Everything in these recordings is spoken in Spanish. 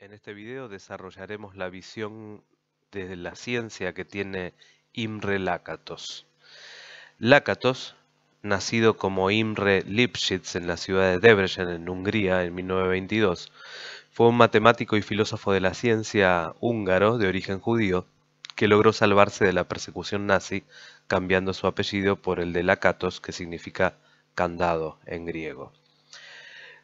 En este video desarrollaremos la visión desde la ciencia que tiene Imre Lakatos. Lakatos, nacido como Imre Lipschitz en la ciudad de Debrecen, en Hungría, en 1922, fue un matemático y filósofo de la ciencia húngaro de origen judío que logró salvarse de la persecución nazi cambiando su apellido por el de Lakatos, que significa candado en griego.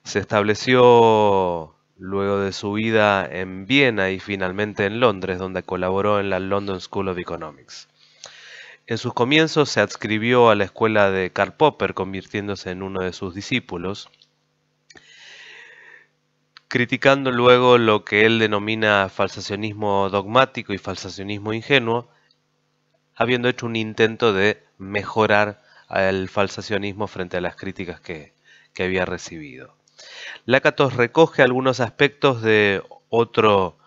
Se estableció luego de su vida en Viena y finalmente en Londres, donde colaboró en la London School of Economics. En sus comienzos se adscribió a la escuela de Karl Popper, convirtiéndose en uno de sus discípulos, criticando luego lo que él denomina falsacionismo dogmático y falsacionismo ingenuo, habiendo hecho un intento de mejorar el falsacionismo frente a las críticas que, que había recibido. Lakatos recoge algunos aspectos de otro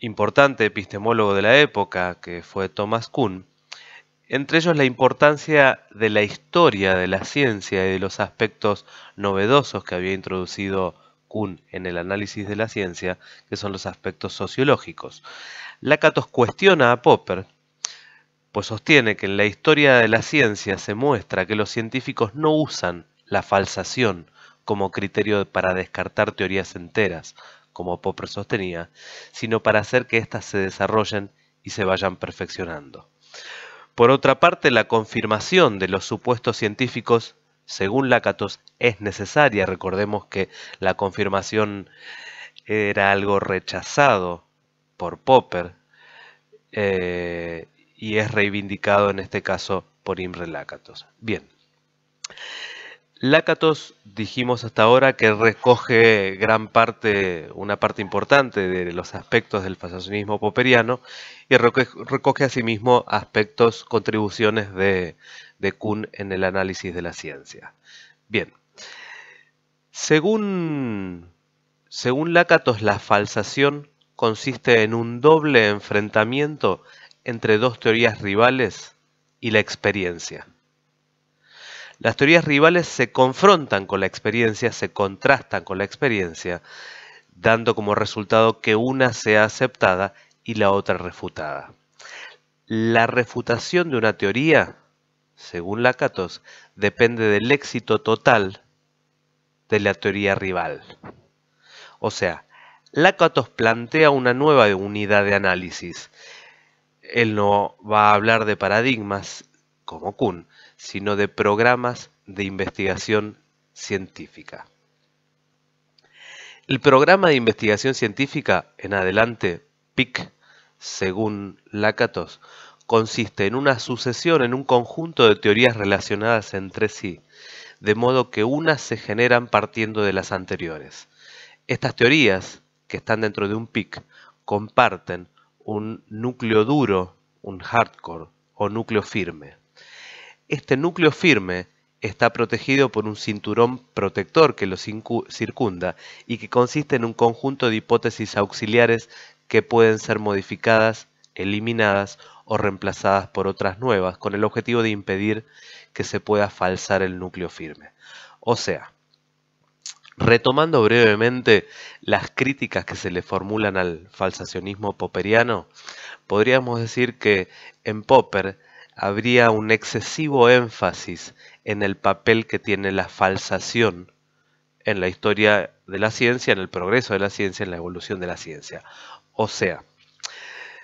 importante epistemólogo de la época, que fue Thomas Kuhn, entre ellos la importancia de la historia de la ciencia y de los aspectos novedosos que había introducido Kuhn en el análisis de la ciencia, que son los aspectos sociológicos. Lakatos cuestiona a Popper, pues sostiene que en la historia de la ciencia se muestra que los científicos no usan la falsación como criterio para descartar teorías enteras, como Popper sostenía, sino para hacer que éstas se desarrollen y se vayan perfeccionando. Por otra parte, la confirmación de los supuestos científicos, según Lakatos, es necesaria. Recordemos que la confirmación era algo rechazado por Popper eh, y es reivindicado en este caso por Imre Lakatos. Bien. Lácatos dijimos hasta ahora que recoge gran parte, una parte importante de los aspectos del falsacionismo popperiano y recoge, asimismo aspectos, contribuciones de, Kuhn en el análisis de la ciencia. Bien, según, según Lácatos, la falsación consiste en un doble enfrentamiento entre dos teorías rivales y la experiencia. Las teorías rivales se confrontan con la experiencia, se contrastan con la experiencia, dando como resultado que una sea aceptada y la otra refutada. La refutación de una teoría, según Lakatos, depende del éxito total de la teoría rival. O sea, Lakatos plantea una nueva unidad de análisis. Él no va a hablar de paradigmas como Kuhn, sino de programas de investigación científica. El programa de investigación científica en adelante, PIC, según Lakatos, consiste en una sucesión, en un conjunto de teorías relacionadas entre sí, de modo que unas se generan partiendo de las anteriores. Estas teorías, que están dentro de un PIC, comparten un núcleo duro, un hardcore o núcleo firme. Este núcleo firme está protegido por un cinturón protector que lo circunda y que consiste en un conjunto de hipótesis auxiliares que pueden ser modificadas, eliminadas o reemplazadas por otras nuevas con el objetivo de impedir que se pueda falsar el núcleo firme. O sea, retomando brevemente las críticas que se le formulan al falsacionismo popperiano, podríamos decir que en Popper habría un excesivo énfasis en el papel que tiene la falsación en la historia de la ciencia, en el progreso de la ciencia, en la evolución de la ciencia. O sea,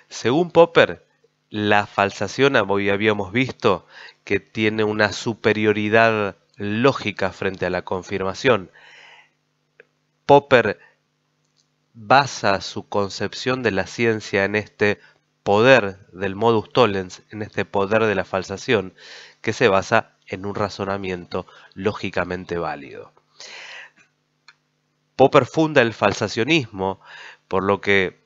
según Popper, la falsación, hoy habíamos visto, que tiene una superioridad lógica frente a la confirmación. Popper basa su concepción de la ciencia en este poder del modus tollens, en este poder de la falsación, que se basa en un razonamiento lógicamente válido. Popper funda el falsacionismo, por lo que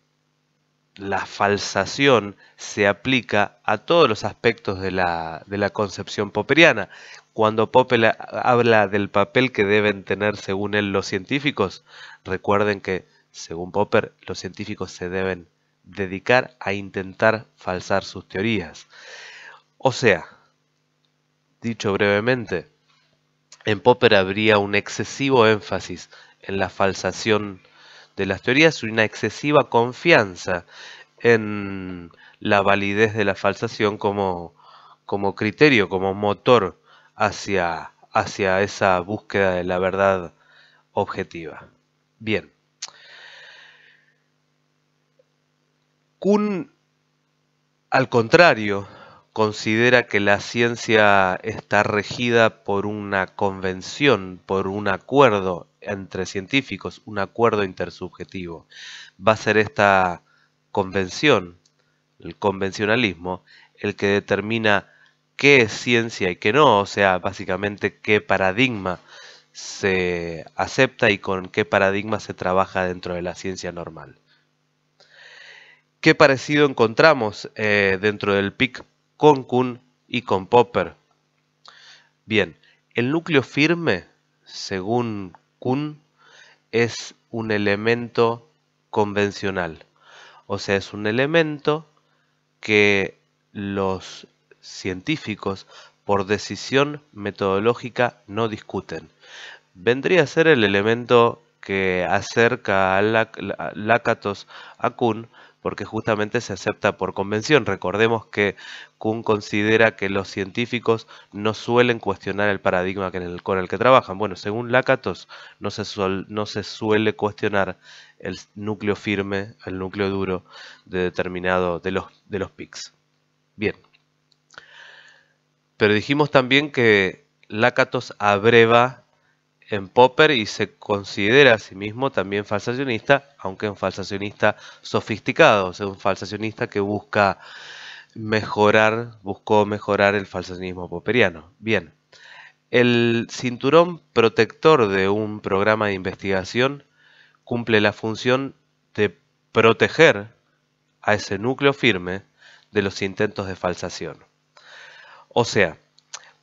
la falsación se aplica a todos los aspectos de la, de la concepción popperiana. Cuando Popper habla del papel que deben tener, según él, los científicos, recuerden que, según Popper, los científicos se deben dedicar a intentar falsar sus teorías. O sea, dicho brevemente, en Popper habría un excesivo énfasis en la falsación de las teorías y una excesiva confianza en la validez de la falsación como, como criterio, como motor hacia, hacia esa búsqueda de la verdad objetiva. Bien. Kuhn, al contrario, considera que la ciencia está regida por una convención, por un acuerdo entre científicos, un acuerdo intersubjetivo. Va a ser esta convención, el convencionalismo, el que determina qué es ciencia y qué no, o sea, básicamente qué paradigma se acepta y con qué paradigma se trabaja dentro de la ciencia normal qué parecido encontramos eh, dentro del PIC con Kuhn y con Popper. Bien, el núcleo firme, según Kuhn, es un elemento convencional. O sea, es un elemento que los científicos, por decisión metodológica, no discuten. Vendría a ser el elemento que acerca a Lakatos a Kuhn porque justamente se acepta por convención. Recordemos que Kuhn considera que los científicos no suelen cuestionar el paradigma con el que trabajan. Bueno, según Lakatos, no se, no se suele cuestionar el núcleo firme, el núcleo duro de determinado de los, de los PICs. Bien. Pero dijimos también que Lakatos abreva en Popper y se considera a sí mismo también falsacionista, aunque un falsacionista sofisticado, o sea, un falsacionista que busca mejorar, buscó mejorar el falsacionismo popperiano. Bien, el cinturón protector de un programa de investigación cumple la función de proteger a ese núcleo firme de los intentos de falsación. O sea,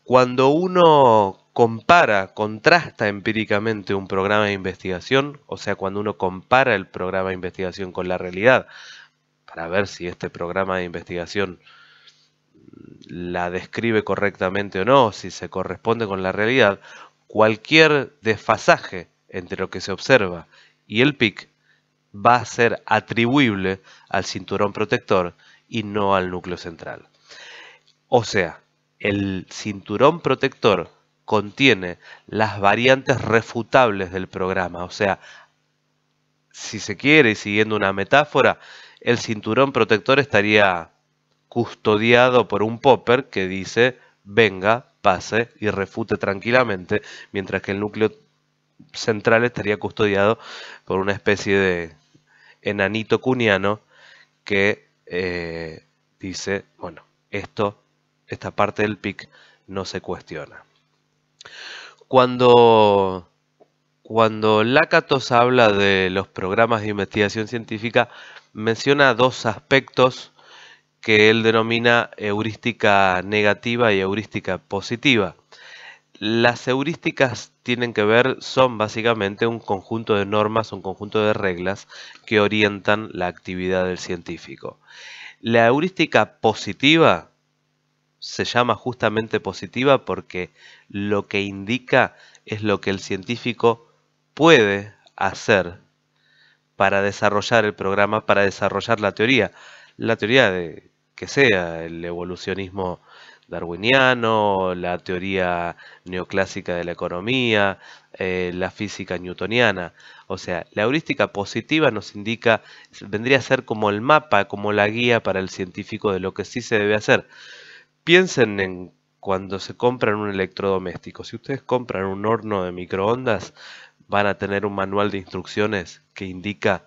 cuando uno compara, contrasta empíricamente un programa de investigación, o sea, cuando uno compara el programa de investigación con la realidad, para ver si este programa de investigación mm, la describe correctamente o no, si se corresponde con la realidad, cualquier desfasaje entre lo que se observa y el PIC va a ser atribuible al cinturón protector y no al núcleo central. O sea, el cinturón protector contiene las variantes refutables del programa. O sea, si se quiere, y siguiendo una metáfora, el cinturón protector estaría custodiado por un popper que dice, venga, pase y refute tranquilamente, mientras que el núcleo central estaría custodiado por una especie de enanito cuniano que eh, dice, bueno, esto, esta parte del PIC no se cuestiona. Cuando, cuando Lakatos habla de los programas de investigación científica, menciona dos aspectos que él denomina heurística negativa y heurística positiva. Las heurísticas tienen que ver, son básicamente un conjunto de normas, un conjunto de reglas que orientan la actividad del científico. La heurística positiva se llama justamente positiva porque lo que indica es lo que el científico puede hacer para desarrollar el programa, para desarrollar la teoría. La teoría de que sea el evolucionismo darwiniano, la teoría neoclásica de la economía, eh, la física newtoniana. O sea, la heurística positiva nos indica, vendría a ser como el mapa, como la guía para el científico de lo que sí se debe hacer piensen en cuando se compran un electrodoméstico. Si ustedes compran un horno de microondas, van a tener un manual de instrucciones que indica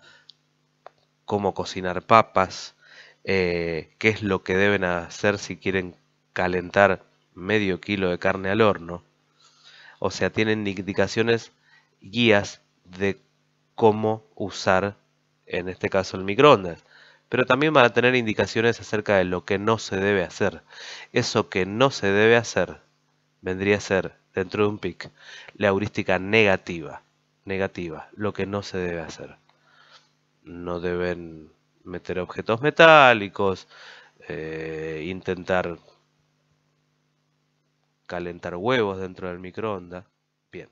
cómo cocinar papas, eh, qué es lo que deben hacer si quieren calentar medio kilo de carne al horno. O sea, tienen indicaciones, guías de cómo usar, en este caso, el microondas pero también van a tener indicaciones acerca de lo que no se debe hacer. Eso que no se debe hacer vendría a ser, dentro de un PIC, la heurística negativa. Negativa, lo que no se debe hacer. No deben meter objetos metálicos, eh, intentar calentar huevos dentro del microondas. Bien,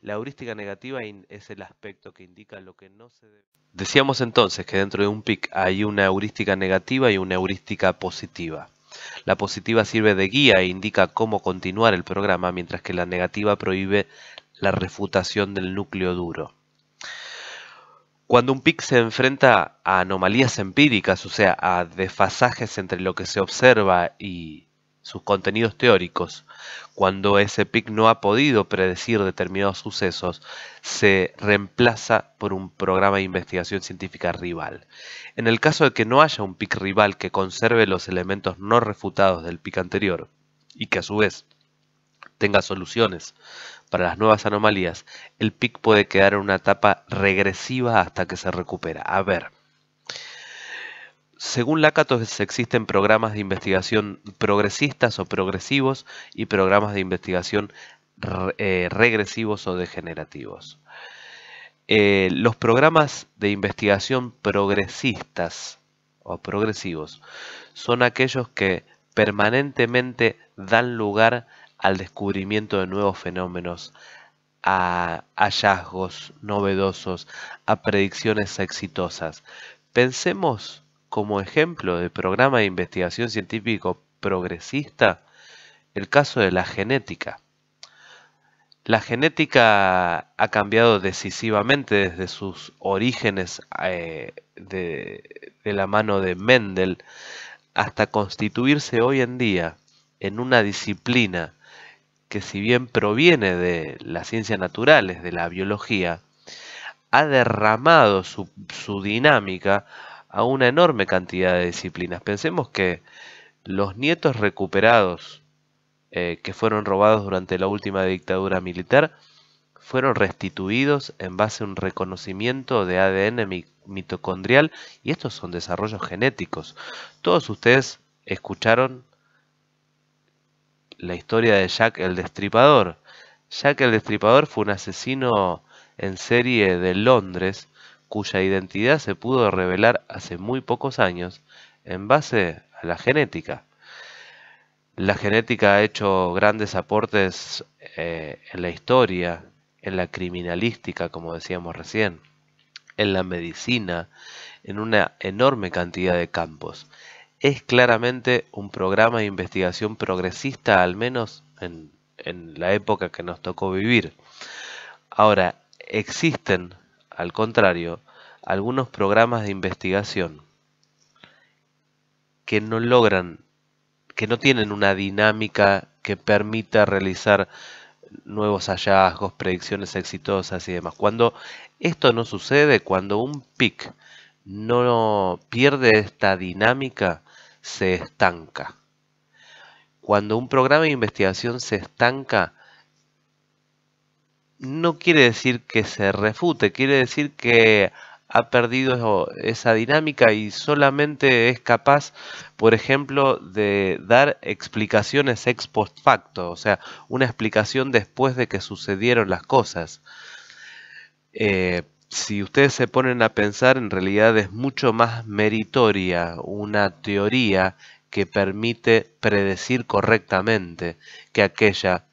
la heurística negativa es el aspecto que indica lo que no se debe. Decíamos entonces que dentro de un PIC hay una heurística negativa y una heurística positiva. La positiva sirve de guía e indica cómo continuar el programa, mientras que la negativa prohíbe la refutación del núcleo duro. Cuando un PIC se enfrenta a anomalías empíricas, o sea, a desfasajes entre lo que se observa y sus contenidos teóricos. Cuando ese PIC no ha podido predecir determinados sucesos, se reemplaza por un programa de investigación científica rival. En el caso de que no haya un PIC rival que conserve los elementos no refutados del PIC anterior y que a su vez tenga soluciones para las nuevas anomalías, el PIC puede quedar en una etapa regresiva hasta que se recupera. A ver, según Lakatos existen programas de investigación progresistas o progresivos y programas de investigación eh, regresivos o degenerativos. Eh, los programas de investigación progresistas o progresivos son aquellos que permanentemente dan lugar al descubrimiento de nuevos fenómenos, a hallazgos novedosos, a predicciones exitosas. Pensemos como ejemplo de programa de investigación científico progresista el caso de la genética. La genética ha cambiado decisivamente desde sus orígenes eh, de, la mano de Mendel hasta constituirse hoy en día en una disciplina que si bien proviene de las ciencias naturales, de la biología, ha derramado su, su dinámica a una enorme cantidad de disciplinas. Pensemos que los nietos recuperados eh, que fueron robados durante la última dictadura militar fueron restituidos en base a un reconocimiento de ADN mitocondrial y estos son desarrollos genéticos. Todos ustedes escucharon la historia de Jack el Destripador. Jack el Destripador fue un asesino en serie de Londres cuya identidad se pudo revelar hace muy pocos años en base a la genética. La genética ha hecho grandes aportes eh, en la historia, en la criminalística, como decíamos recién, en la medicina, en una enorme cantidad de campos. Es claramente un programa de investigación progresista, al menos en, en la época que nos tocó vivir. Ahora, existen al contrario, algunos programas de investigación que no logran, que no tienen una dinámica que permita realizar nuevos hallazgos, predicciones exitosas y demás. Cuando esto no sucede, cuando un PIC no pierde esta dinámica, se estanca. Cuando un programa de investigación se estanca, no quiere decir que se refute, quiere decir que ha perdido esa dinámica y solamente es capaz, por ejemplo, de dar explicaciones ex post facto, o sea, una explicación después de que sucedieron las cosas. Eh, si ustedes se ponen a pensar, en realidad es mucho más meritoria una teoría que permite predecir correctamente que aquella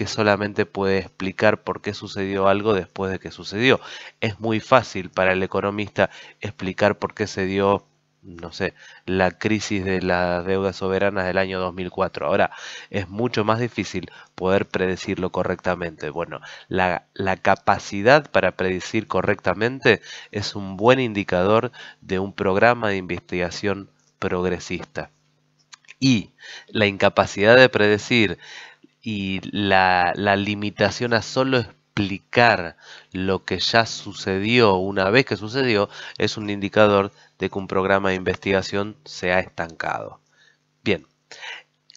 que solamente puede explicar por qué sucedió algo después de que sucedió. Es muy fácil para el economista explicar por qué se dio no sé, la crisis de las deudas soberanas del año 2004. Ahora, es mucho más difícil poder predecirlo correctamente. Bueno, la, la, capacidad para predecir correctamente es un buen indicador de un programa de investigación progresista. Y la incapacidad de predecir y la, la limitación a solo explicar lo que ya sucedió una vez que sucedió es un indicador de que un programa de investigación se ha estancado. Bien,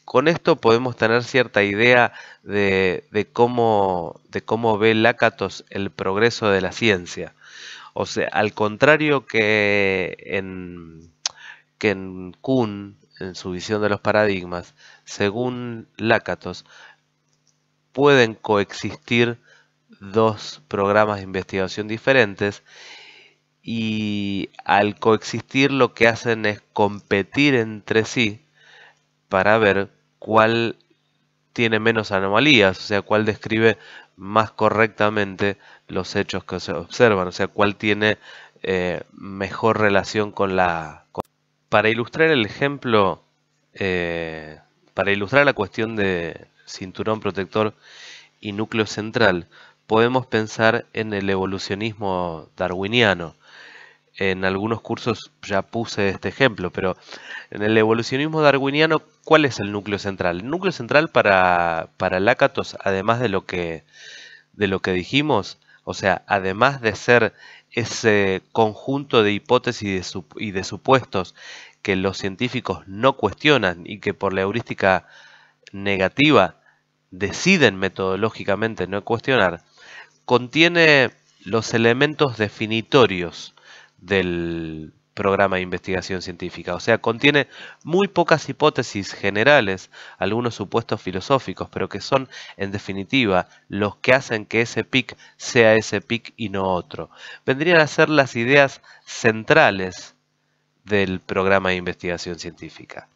con esto podemos tener cierta idea de, cómo, de cómo ve Lakatos el progreso de la ciencia. O sea, al contrario que en, que en Kuhn, en su visión de los paradigmas, según Lakatos, pueden coexistir dos programas de investigación diferentes y al coexistir lo que hacen es competir entre sí para ver cuál tiene menos anomalías, o sea, cuál describe más correctamente los hechos que se observan, o sea, cuál tiene eh, mejor relación con la... Para ilustrar el ejemplo, eh, para ilustrar la cuestión de, cinturón protector y núcleo central, podemos pensar en el evolucionismo darwiniano. En algunos cursos ya puse este ejemplo, pero en el evolucionismo darwiniano, ¿cuál es el núcleo central? El núcleo central para, para además de lo, que, de lo que dijimos, o sea, además de ser ese conjunto de hipótesis y de, y de supuestos que los científicos no cuestionan y que por la heurística negativa deciden metodológicamente no cuestionar, contiene los elementos definitorios del programa de investigación científica. O sea, contiene muy pocas hipótesis generales, algunos supuestos filosóficos, pero que son, en definitiva, los que hacen que ese PIC sea ese PIC y no otro. Vendrían a ser las ideas centrales del programa de investigación científica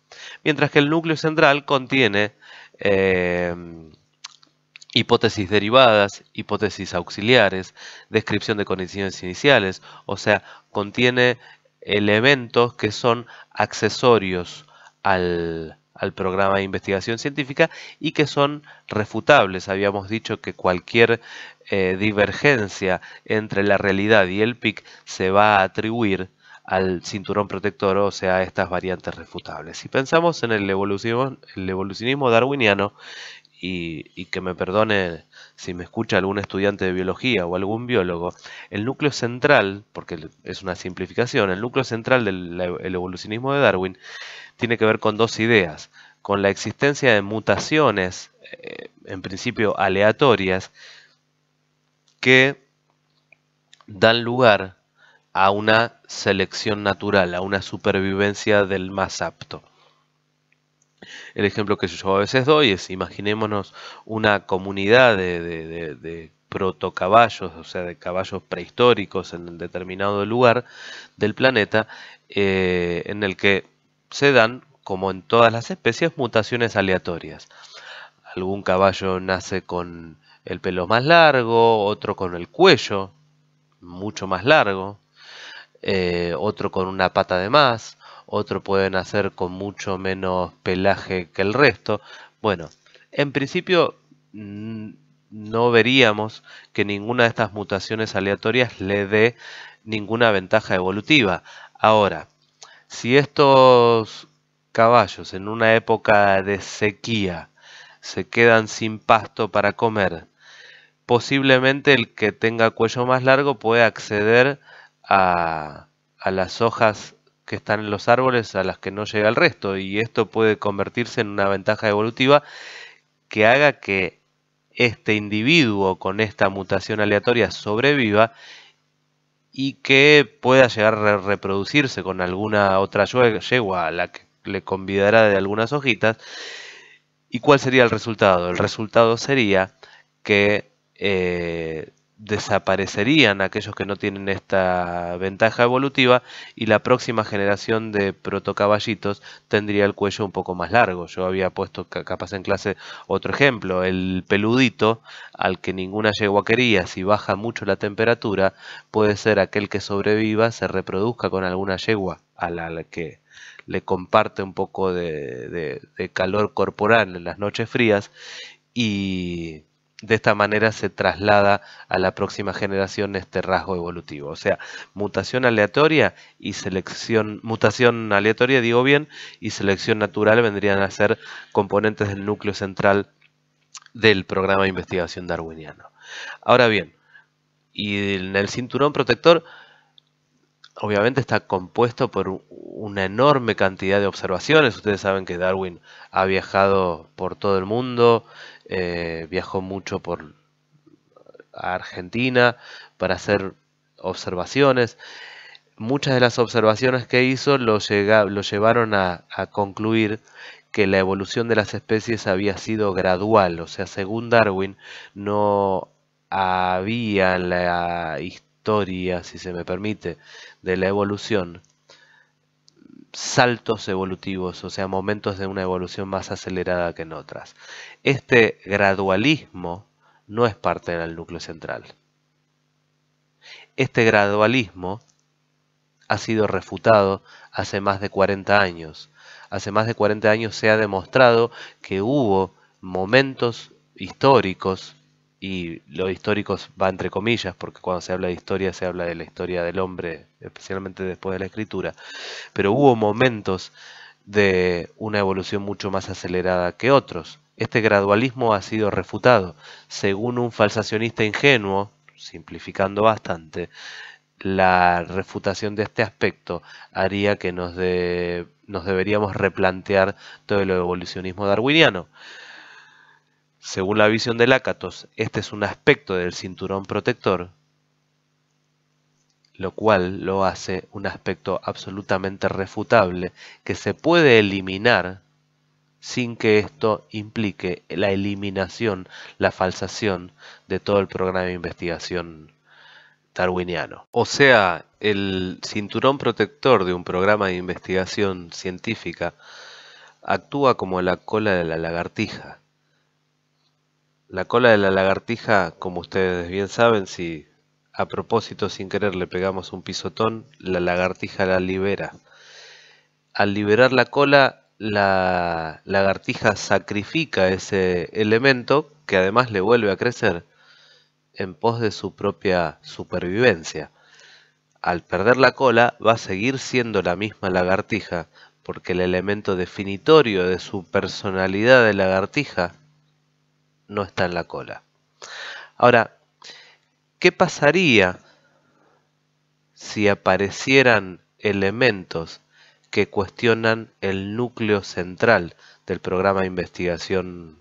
mientras que el núcleo central contiene eh, hipótesis derivadas, hipótesis auxiliares, descripción de condiciones iniciales, o sea, contiene elementos que son accesorios al, programa de investigación científica y que son refutables. Habíamos dicho que cualquier eh, divergencia entre la realidad y el PIC se va a atribuir al cinturón protector, o sea, estas variantes refutables. Si pensamos en el evolucionismo, el evolucionismo darwiniano, y, que me perdone si me escucha algún estudiante de biología o algún biólogo, el núcleo central, porque es una simplificación, el núcleo central del evolucionismo de Darwin tiene que ver con dos ideas, con la existencia de mutaciones, eh, en principio aleatorias, que dan lugar a una selección natural, a una supervivencia del más apto. El ejemplo que yo a veces doy es, imaginémonos una comunidad de, protocaballos, o sea, de caballos prehistóricos en determinado lugar del planeta, eh, en el que se dan, como en todas las especies, mutaciones aleatorias. Algún caballo nace con el pelo más largo, otro con el cuello mucho más largo, eh, otro con una pata de más, otro pueden hacer con mucho menos pelaje que el resto. Bueno, en principio mm, no veríamos que ninguna de estas mutaciones aleatorias le dé ninguna ventaja evolutiva. Ahora, si estos caballos en una época de sequía se quedan sin pasto para comer, posiblemente el que tenga cuello más largo puede acceder a, las hojas que están en los árboles a las que no llega el resto y esto puede convertirse en una ventaja evolutiva que haga que este individuo con esta mutación aleatoria sobreviva y que pueda llegar a reproducirse con alguna otra yegua a la que le convidará de algunas hojitas. ¿Y cuál sería el resultado? El resultado sería que eh, desaparecerían aquellos que no tienen esta ventaja evolutiva y la próxima generación de protocaballitos tendría el cuello un poco más largo. Yo había puesto capaz en clase otro ejemplo, el peludito al que ninguna yegua quería, si baja mucho la temperatura, puede ser aquel que sobreviva, se reproduzca con alguna yegua a la que le comparte un poco de, de calor corporal en las noches frías y de esta manera se traslada a la próxima generación este rasgo evolutivo. O sea, mutación aleatoria y selección, mutación aleatoria, digo bien, y selección natural vendrían a ser componentes del núcleo central del programa de investigación darwiniano. Ahora bien, y en el cinturón protector, obviamente está compuesto por una enorme cantidad de observaciones. Ustedes saben que Darwin ha viajado por todo el mundo, eh, viajó mucho por Argentina para hacer observaciones. Muchas de las observaciones que hizo lo, lo llevaron a, a concluir que la evolución de las especies había sido gradual, o sea, según Darwin, no había la historia, si se me permite, de la evolución saltos evolutivos, o sea, momentos de una evolución más acelerada que en otras. Este gradualismo no es parte del núcleo central. Este gradualismo ha sido refutado hace más de 40 años. Hace más de 40 años se ha demostrado que hubo momentos históricos y lo histórico va entre comillas, porque cuando se habla de historia se habla de la historia del hombre, especialmente después de la escritura, pero hubo momentos de una evolución mucho más acelerada que otros. Este gradualismo ha sido refutado. Según un falsacionista ingenuo, simplificando bastante, la refutación de este aspecto haría que nos, de, nos deberíamos replantear todo el evolucionismo darwiniano. Según la visión de Lácatos, este es un aspecto del cinturón protector, lo cual lo hace un aspecto absolutamente refutable que se puede eliminar sin que esto implique la eliminación, la falsación de todo el programa de investigación darwiniano. O sea, el cinturón protector de un programa de investigación científica actúa como la cola de la lagartija la cola de la lagartija, como ustedes bien saben, si a propósito sin querer le pegamos un pisotón, la lagartija la libera. Al liberar la cola, la lagartija sacrifica ese elemento que además le vuelve a crecer en pos de su propia supervivencia. Al perder la cola va a seguir siendo la misma lagartija, porque el elemento definitorio de su personalidad de lagartija no está en la cola. Ahora, ¿qué pasaría si aparecieran elementos que cuestionan el núcleo central del programa de investigación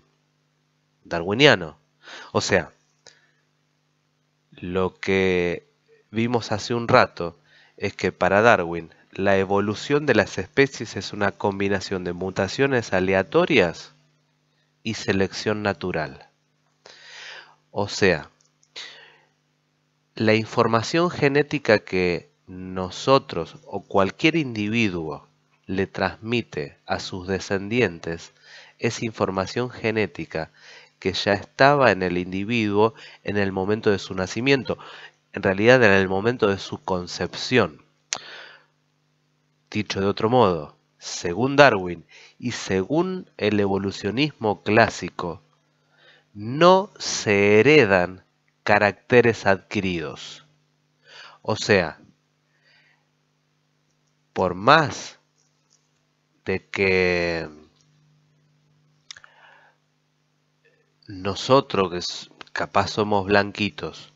darwiniano? O sea, lo que vimos hace un rato es que para Darwin la evolución de las especies es una combinación de mutaciones aleatorias y selección natural. O sea, la información genética que nosotros o cualquier individuo le transmite a sus descendientes es información genética que ya estaba en el individuo en el momento de su nacimiento, en realidad en el momento de su concepción. Dicho de otro modo, según Darwin y según el evolucionismo clásico, no se heredan caracteres adquiridos. O sea, por más de que nosotros que capaz somos blanquitos,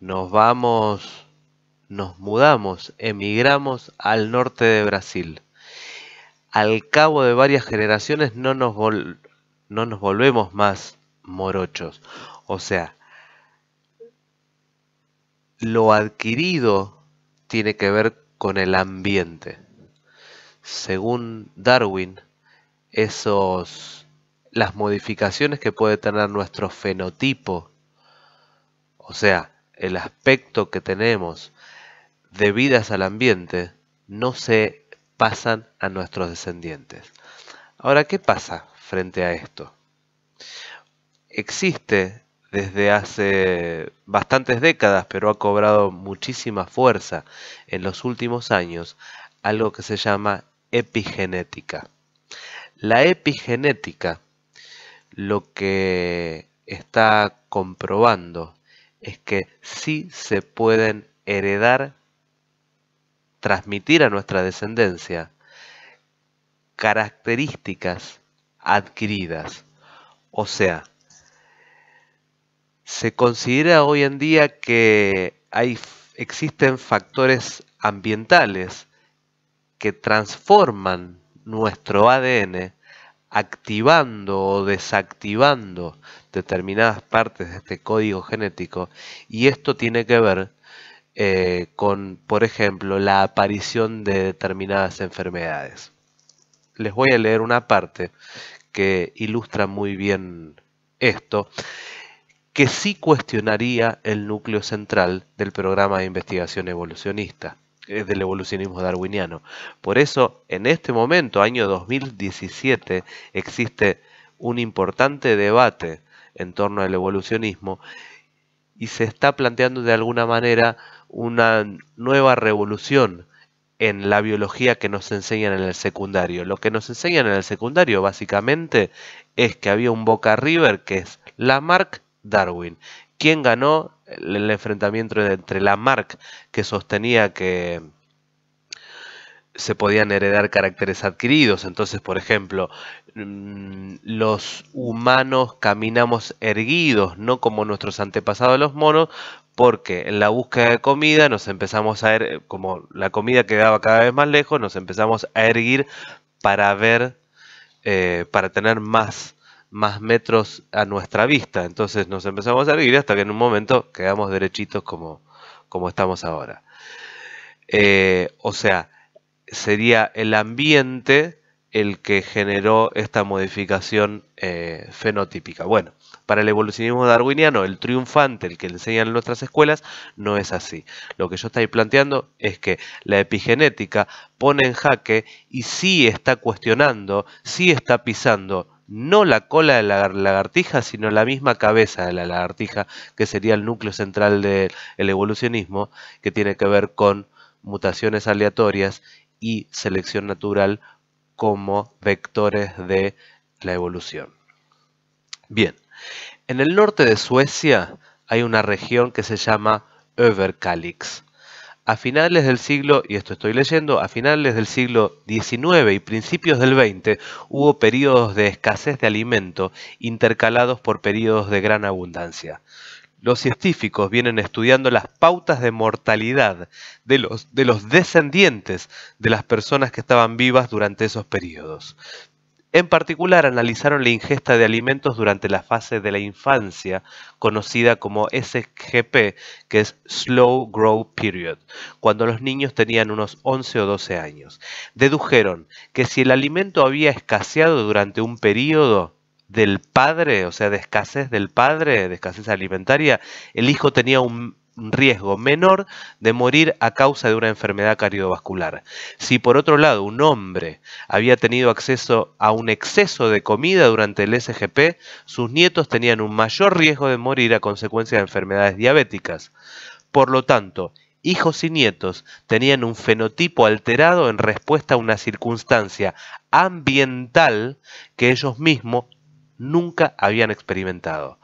nos vamos, nos mudamos, emigramos al norte de Brasil al cabo de varias generaciones no nos, volvemos más morochos. O sea, lo adquirido tiene que ver con el ambiente. Según Darwin, esos las modificaciones que puede tener nuestro fenotipo, o sea, el aspecto que tenemos debidas al ambiente, no se pasan a nuestros descendientes. Ahora, ¿qué pasa frente a esto? Existe desde hace bastantes décadas, pero ha cobrado muchísima fuerza en los últimos años, algo que se llama epigenética. La epigenética lo que está comprobando es que sí se pueden heredar transmitir a nuestra descendencia características adquiridas. O sea, se considera hoy en día que hay, existen factores ambientales que transforman nuestro ADN activando o desactivando determinadas partes de este código genético y esto tiene que ver eh, con, por ejemplo, la aparición de determinadas enfermedades. Les voy a leer una parte que ilustra muy bien esto, que sí cuestionaría el núcleo central del programa de investigación evolucionista, es eh, del evolucionismo darwiniano. Por eso, en este momento, año 2017, existe un importante debate en torno al evolucionismo y se está planteando de alguna manera una nueva revolución en la biología que nos enseñan en el secundario. Lo que nos enseñan en el secundario básicamente es que había un Boca River que es Lamarck Darwin. ¿Quién ganó el enfrentamiento entre Lamarck que sostenía que se podían heredar caracteres adquiridos? Entonces, por ejemplo, mm, los humanos caminamos erguidos, no como nuestros antepasados los monos, porque en la búsqueda de comida nos empezamos a, er como la comida quedaba cada vez más lejos, nos empezamos a erguir para ver, eh, para tener más, más metros a nuestra vista. Entonces nos empezamos a erguir hasta que en un momento quedamos derechitos como, como estamos ahora. Eh, o sea, sería el ambiente el que generó esta modificación eh, fenotípica. Bueno, para el evolucionismo darwiniano, el triunfante, el que enseñan en nuestras escuelas, no es así. Lo que yo estoy planteando es que la epigenética pone en jaque y sí está cuestionando, sí está pisando no la cola de la lagartija, sino la misma cabeza de la lagartija, que sería el núcleo central del evolucionismo, que tiene que ver con mutaciones aleatorias y selección natural como vectores de la evolución. Bien, en el norte de Suecia hay una región que se llama Överkalix. A finales del siglo, y esto estoy leyendo, a finales del siglo XIX y principios del XX hubo periodos de escasez de alimento intercalados por periodos de gran abundancia. Los científicos vienen estudiando las pautas de mortalidad de los, de los descendientes de las personas que estaban vivas durante esos periodos. En particular, analizaron la ingesta de alimentos durante la fase de la infancia, conocida como SGP, que es Slow Grow Period, cuando los niños tenían unos 11 o 12 años. Dedujeron que si el alimento había escaseado durante un periodo, del padre, o sea, de escasez del padre, de escasez alimentaria, el hijo tenía un riesgo menor de morir a causa de una enfermedad cardiovascular. Si por otro lado un hombre había tenido acceso a un exceso de comida durante el SGP, sus nietos tenían un mayor riesgo de morir a consecuencia de enfermedades diabéticas. Por lo tanto, hijos y nietos tenían un fenotipo alterado en respuesta a una circunstancia ambiental que ellos mismos nunca habían experimentado.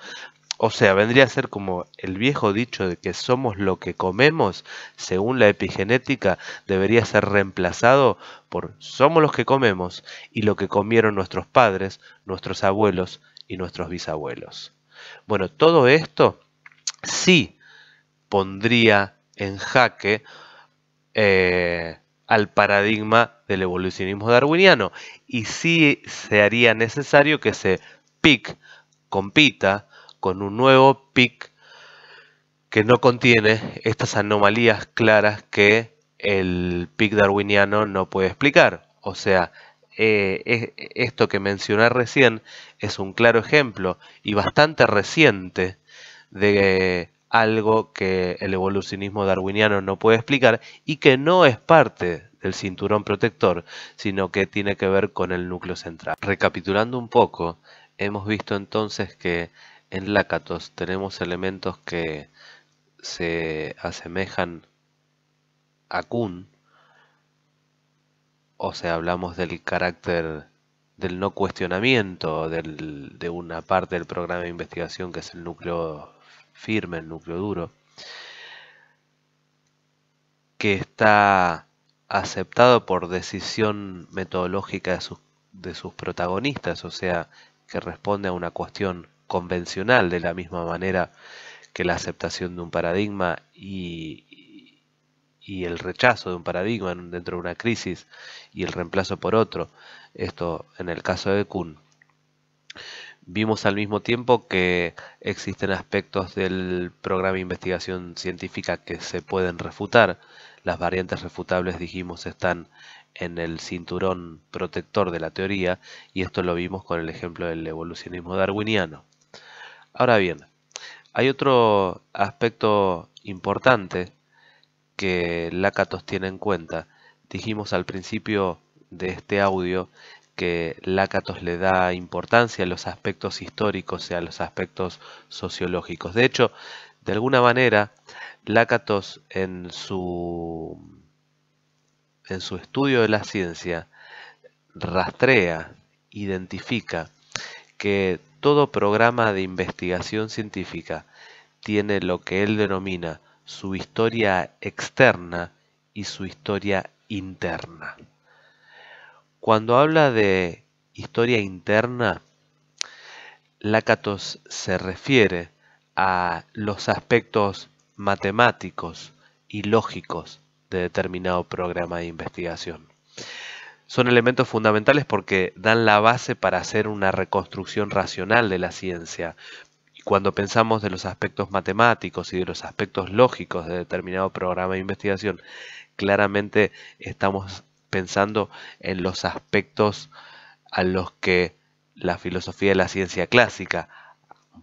O sea, vendría a ser como el viejo dicho de que somos lo que comemos, según la epigenética, debería ser reemplazado por somos los que comemos y lo que comieron nuestros padres, nuestros abuelos y nuestros bisabuelos. Bueno, todo esto sí pondría en jaque eh, al paradigma del evolucionismo darwiniano y sí se haría necesario que se pic compita con un nuevo pic que no contiene estas anomalías claras que el pic darwiniano no puede explicar. O sea, eh, esto que mencioné recién es un claro ejemplo y bastante reciente de algo que el evolucionismo darwiniano no puede explicar y que no es parte del cinturón protector, sino que tiene que ver con el núcleo central. Recapitulando un poco, hemos visto entonces que en Lakatos tenemos elementos que se asemejan a Kun, o sea, hablamos del carácter del no cuestionamiento de una parte del programa de investigación que es el núcleo firme, el núcleo duro, que está aceptado por decisión metodológica de sus, de sus protagonistas, o sea, que responde a una cuestión convencional de la misma manera que la aceptación de un paradigma y, y el rechazo de un paradigma dentro de una crisis y el reemplazo por otro. Esto en el caso de Kuhn. Vimos al mismo tiempo que existen aspectos del programa de investigación científica que se pueden refutar. Las variantes refutables, dijimos, están en el cinturón protector de la teoría y esto lo vimos con el ejemplo del evolucionismo darwiniano. Ahora bien, hay otro aspecto importante que Lakatos tiene en cuenta. Dijimos al principio de este audio que Lakatos le da importancia a los aspectos históricos y a los aspectos sociológicos. De hecho, de alguna manera, Lakatos en su, en su estudio de la ciencia rastrea, identifica que todo programa de investigación científica tiene lo que él denomina su historia externa y su historia interna. Cuando habla de historia interna, Lakatos se refiere a los aspectos matemáticos y lógicos de determinado programa de investigación son elementos fundamentales porque dan la base para hacer una reconstrucción racional de la ciencia. Y cuando pensamos de los aspectos matemáticos y de los aspectos lógicos de determinado programa de investigación, claramente estamos pensando en los aspectos a los que la filosofía de la ciencia clásica,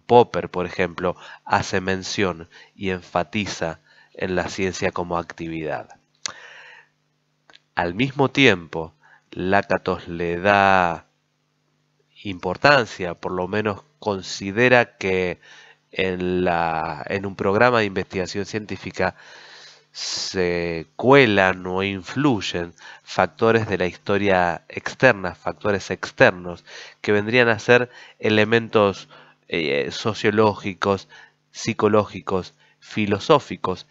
Popper por ejemplo, hace mención y enfatiza en la ciencia como actividad. Al mismo tiempo, Lácatos le da importancia, por lo menos considera que en, un programa de investigación científica se cuelan o influyen factores de la historia externa, factores externos, que vendrían a ser elementos eh, sociológicos, psicológicos, filosóficos,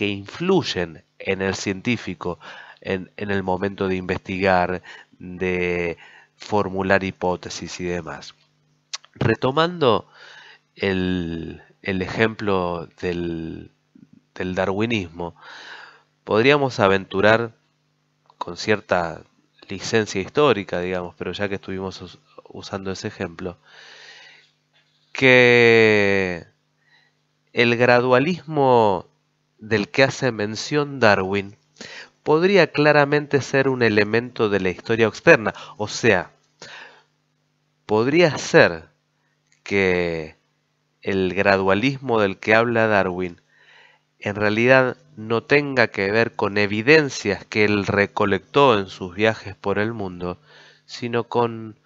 que influyen en el científico en, el momento de investigar, de formular hipótesis y demás. Retomando el, ejemplo del, darwinismo, podríamos aventurar con cierta licencia histórica, digamos, pero ya que estuvimos usando ese ejemplo, que el gradualismo del que hace mención Darwin podría claramente ser un elemento de la historia externa, o sea, podría ser que el gradualismo del que habla Darwin en realidad no tenga que ver con evidencias que él recolectó en sus viajes por el mundo, sino con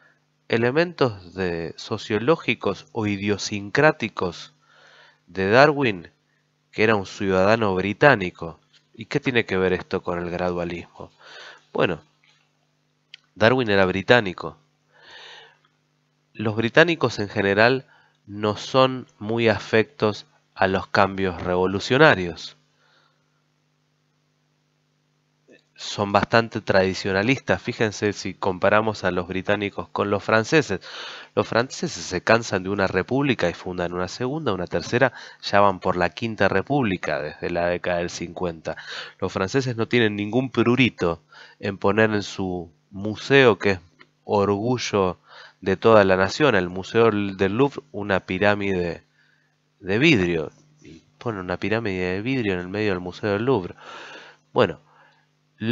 elementos de sociológicos o idiosincráticos de Darwin que era un ciudadano británico. ¿Y qué tiene que ver esto con el gradualismo? Bueno, Darwin era británico. Los británicos en general no son muy afectos a los cambios revolucionarios. son bastante tradicionalistas. Fíjense si comparamos a los británicos con los franceses. Los franceses se cansan de una república y fundan una segunda, una tercera, ya van por la quinta república desde la década del 50. Los franceses no tienen ningún prurito en poner en su museo, que es orgullo de toda la nación, el Museo del Louvre, una pirámide de vidrio. ponen una pirámide de vidrio en el medio del Museo del Louvre. Bueno,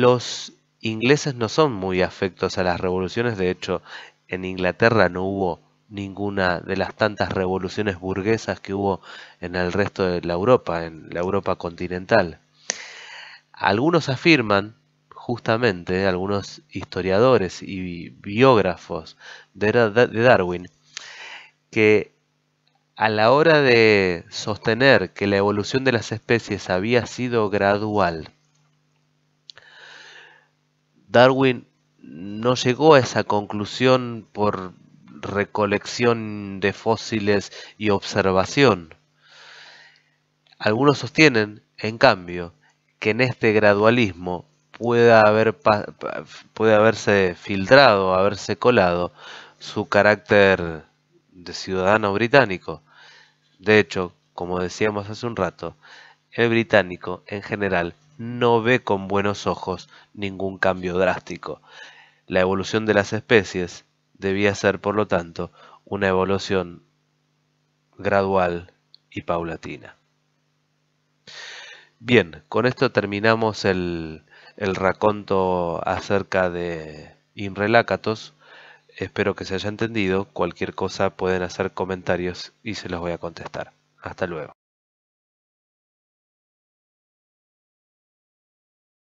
los ingleses no son muy afectos a las revoluciones, de hecho en Inglaterra no hubo ninguna de las tantas revoluciones burguesas que hubo en el resto de la Europa, en la Europa continental. Algunos afirman, justamente, algunos historiadores y biógrafos de Darwin, que a la hora de sostener que la evolución de las especies había sido gradual, Darwin no llegó a esa conclusión por recolección de fósiles y observación. Algunos sostienen, en cambio, que en este gradualismo puede haberse filtrado, haberse colado su carácter de ciudadano británico. De hecho, como decíamos hace un rato, el británico en general no ve con buenos ojos ningún cambio drástico. La evolución de las especies debía ser, por lo tanto, una evolución gradual y paulatina. Bien, con esto terminamos el, el raconto acerca de Inrelácatos. Espero que se haya entendido. Cualquier cosa pueden hacer comentarios y se los voy a contestar. Hasta luego.